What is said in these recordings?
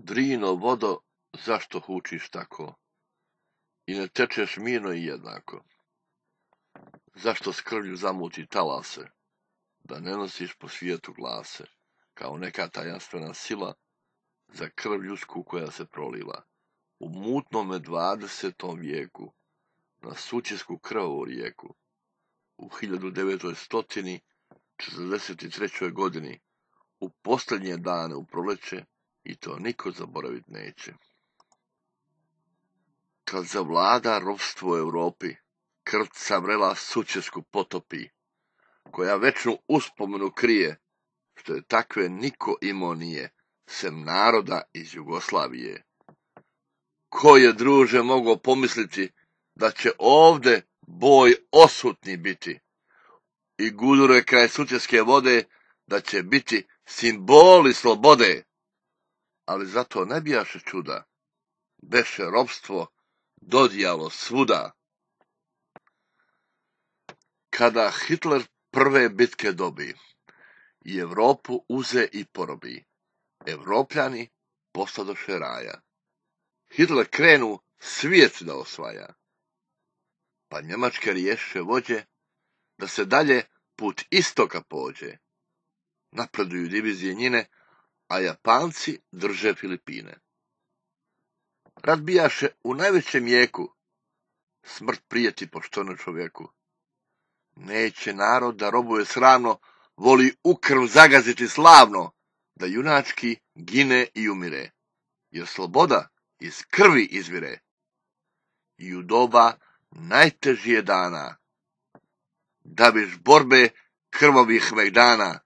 Drino, vodo, zašto hučiš tako? I ne tečeš mirno i jednako. Zašto s krvlju zamuti talase? Da ne nosiš po svijetu glase, kao neka tajanstvena sila za krv sku koja se prolila, U mutnome dvadesetom vijeku, na sučesku krvavu rijeku, u 1943. godini, u posljednje dane u proleće, i to niko zaboraviti neće. Kad zavlada ropstvo u Europi, krca vrela sučesku potopi, koja večnu uspomenu krije, što je takve niko imao nije, sem naroda iz Jugoslavije. Ko je druže mogao pomisliti da će ovde boj osutni biti i gudure kraj sučeske vode da će biti simboli slobode ali zato ne bijaše čuda. Beše robstvo dodijalo svuda. Kada Hitler prve bitke dobi i Evropu uze i porobi, Evropljani postadoše raja. Hitler krenu svijet da osvaja. Pa Njemačke riješe vođe da se dalje put istoka pođe. Napreduju divizije njine a Japanci drže Filipine. Rad bijaše u najvećem jeku, smrt prijeti na čovjeku. Neće narod da robuje sramno, voli ukrv zagaziti slavno, da junački gine i umire, jer sloboda iz krvi izvire. I u doba najtežije dana, da biš borbe krvovih megdana,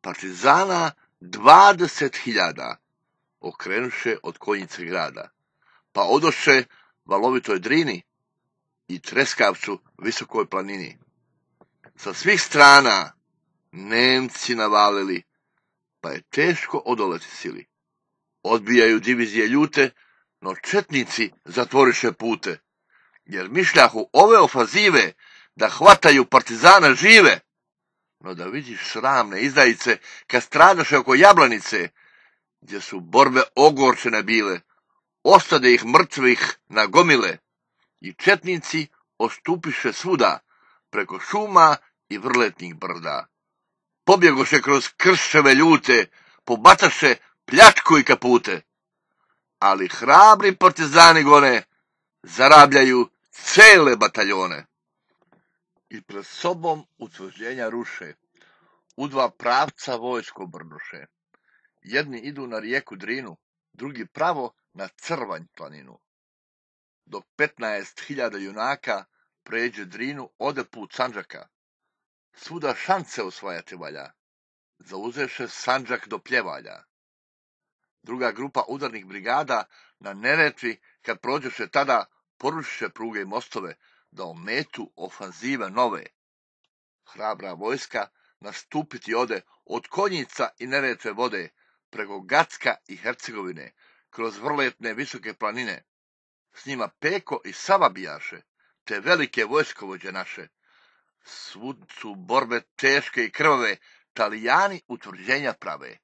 partizana dvadeset hiljada okrenuše od konjice grada, pa odoše valovitoj drini i treskavcu visokoj planini. Sa svih strana Nemci navalili, pa je teško odoleti sili. Odbijaju divizije ljute, no četnici zatvoriše pute, jer mišljahu ove ofazive da hvataju partizana žive, no da vidiš sramne izdajice kad stradaše oko jablanice, gdje su borbe ogorčene bile, ostade ih mrtvih na gomile i četnici ostupiše svuda, preko šuma i vrletnih brda. Pobjegoše kroz krševe ljute, pobataše pljačku i kapute. Ali hrabri partizani gone, zarabljaju cele bataljone i pred sobom utvrđenja ruše. U dva pravca vojsko brnuše. Jedni idu na rijeku Drinu, drugi pravo na Crvanj planinu. Dok petnaest hiljada junaka pređe Drinu, ode put Sanđaka. Svuda šance osvajati valja. Zauzeše Sanđak do pljevalja. Druga grupa udarnih brigada na Neretvi, kad prođeše tada, porušiše pruge i mostove, da ometu ofanzive nove. Hrabra vojska nastupiti ode od konjica i neretve vode, preko Gacka i Hercegovine, kroz vrletne visoke planine. S njima Peko i Sava bijaše, te velike vojskovođe naše. Svud su borbe teške i krvave, talijani utvrđenja prave.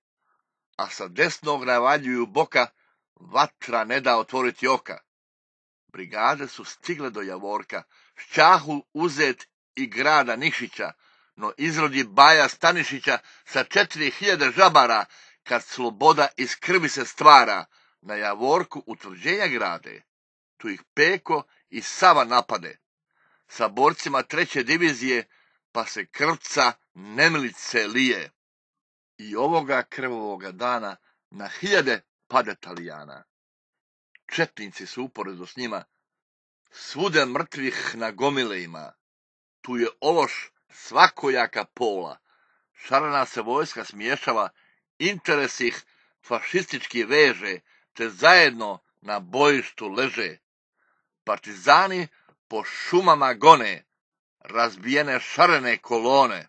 A sa desnog navaljuju boka, vatra ne da otvoriti oka brigade su stigle do Javorka, šćahu uzet i grada Nišića, no izrodi Baja Stanišića sa četiri hiljade žabara, kad sloboda iz krvi se stvara, na Javorku utvrđenja grade, tu ih Peko i Sava napade, sa borcima treće divizije, pa se krvca nemlice lije. I ovoga krvovoga dana na hiljade pade Talijana. Četnici su uporedo s njima Svude mrtvih na gomile tu je ološ svakojaka pola. Šarana se vojska smješava, interes ih fašistički veže, te zajedno na bojištu leže. Partizani po šumama gone, razbijene šarene kolone.